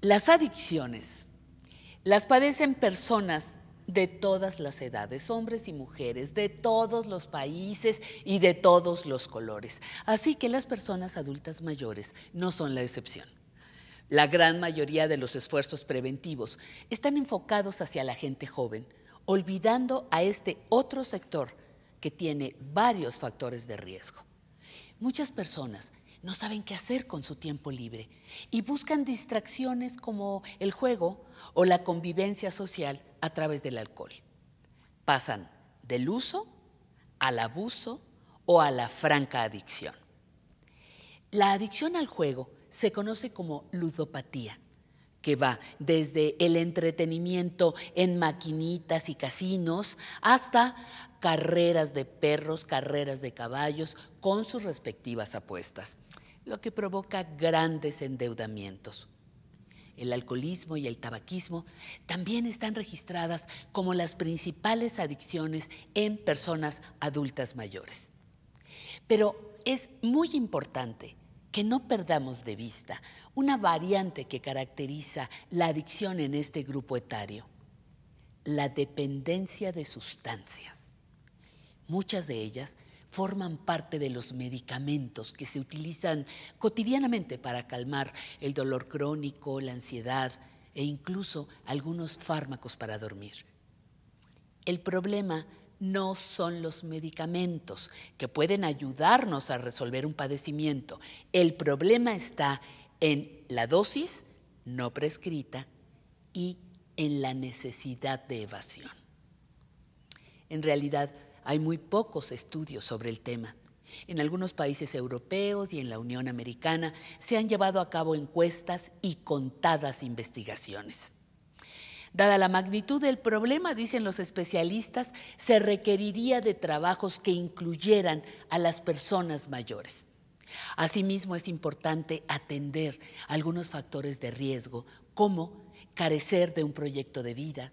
Las adicciones las padecen personas de todas las edades, hombres y mujeres, de todos los países y de todos los colores. Así que las personas adultas mayores no son la excepción. La gran mayoría de los esfuerzos preventivos están enfocados hacia la gente joven, olvidando a este otro sector que tiene varios factores de riesgo. Muchas personas no saben qué hacer con su tiempo libre y buscan distracciones como el juego o la convivencia social a través del alcohol. Pasan del uso al abuso o a la franca adicción. La adicción al juego se conoce como ludopatía que va desde el entretenimiento en maquinitas y casinos hasta carreras de perros, carreras de caballos, con sus respectivas apuestas, lo que provoca grandes endeudamientos. El alcoholismo y el tabaquismo también están registradas como las principales adicciones en personas adultas mayores. Pero es muy importante que no perdamos de vista una variante que caracteriza la adicción en este grupo etario, la dependencia de sustancias. Muchas de ellas forman parte de los medicamentos que se utilizan cotidianamente para calmar el dolor crónico, la ansiedad e incluso algunos fármacos para dormir. El problema no son los medicamentos que pueden ayudarnos a resolver un padecimiento. El problema está en la dosis no prescrita y en la necesidad de evasión. En realidad, hay muy pocos estudios sobre el tema. En algunos países europeos y en la Unión Americana se han llevado a cabo encuestas y contadas investigaciones. Dada la magnitud del problema, dicen los especialistas, se requeriría de trabajos que incluyeran a las personas mayores. Asimismo, es importante atender algunos factores de riesgo, como carecer de un proyecto de vida,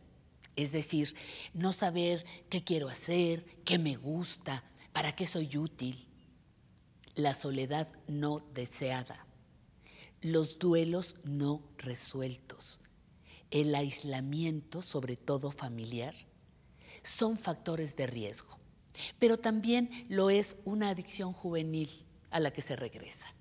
es decir, no saber qué quiero hacer, qué me gusta, para qué soy útil, la soledad no deseada, los duelos no resueltos, el aislamiento, sobre todo familiar, son factores de riesgo, pero también lo es una adicción juvenil a la que se regresa.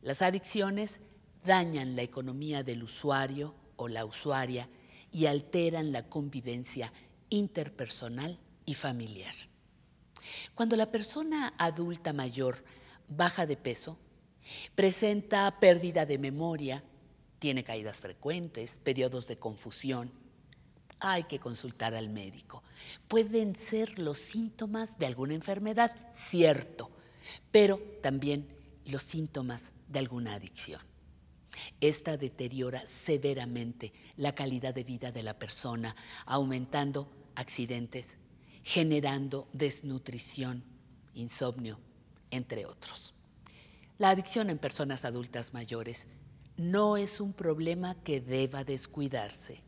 Las adicciones dañan la economía del usuario o la usuaria y alteran la convivencia interpersonal y familiar. Cuando la persona adulta mayor baja de peso, presenta pérdida de memoria, tiene caídas frecuentes, periodos de confusión. Hay que consultar al médico. Pueden ser los síntomas de alguna enfermedad, cierto, pero también los síntomas de alguna adicción. Esta deteriora severamente la calidad de vida de la persona, aumentando accidentes, generando desnutrición, insomnio, entre otros. La adicción en personas adultas mayores no es un problema que deba descuidarse,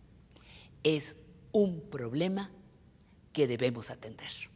es un problema que debemos atender.